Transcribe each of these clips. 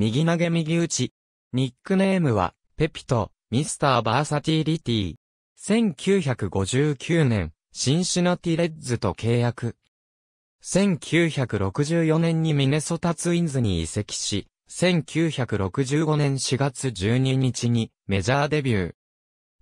右投げ右打ち。ニックネームは、ペピと、ミスターバーサティリティ。1959年、シンシナティレッズと契約。1964年にミネソタツインズに移籍し、1965年4月12日にメジャーデビュ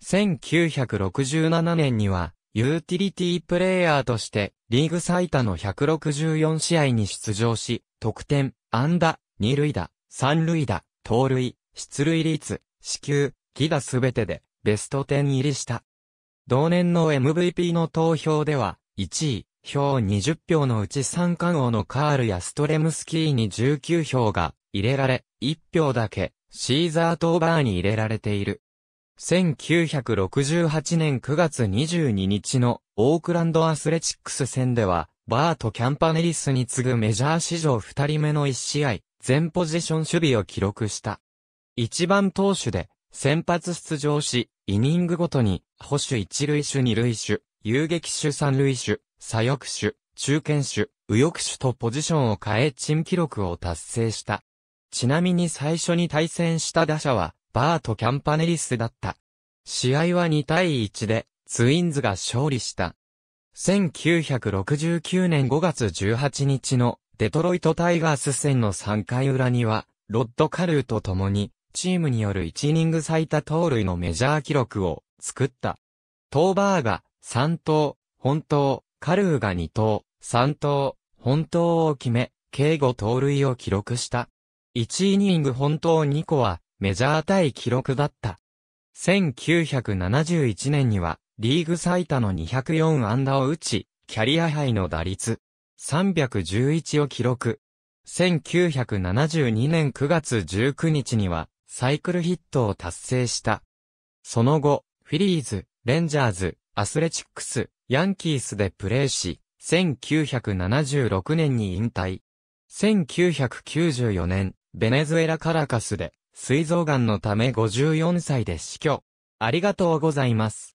ー。1967年には、ユーティリティプレイヤーとして、リーグ最多の164試合に出場し、得点、安打、二塁打、三塁打、盗塁、出塁率、死球、犠打すべてでベスト10入りした。同年の MVP の投票では、1位、票20票のうち三冠王のカールやストレムスキーに19票が入れられ、1票だけ、シーザー・トーバーに入れられている。1968年9月22日のオークランドアスレチックス戦では、バーとキャンパネリスに次ぐメジャー史上2人目の1試合、全ポジション守備を記録した。一番投手で、先発出場し、イニングごとに、保守一塁手二塁手、遊撃手三塁手、左翼手、中堅手、右翼手とポジションを変えチーム記録を達成した。ちなみに最初に対戦した打者は、バート・キャンパネリスだった。試合は2対1で、ツインズが勝利した。1969年5月18日のデトロイトタイガース戦の3回裏には、ロッド・カルーと共に、チームによる1イニング最多盗塁のメジャー記録を作った。トーバーが3投、本投、カルーが2投、3投、本投を決め、計5盗塁を記録した。1イニング本投2個は、メジャー対記録だった。1971年には、リーグ最多の204安打を打ち、キャリアハイの打率、311を記録。1972年9月19日には、サイクルヒットを達成した。その後、フィリーズ、レンジャーズ、アスレチックス、ヤンキースでプレーし、1976年に引退。1994年、ベネズエラカラカスで、膵臓癌のため54歳で死去。ありがとうございます。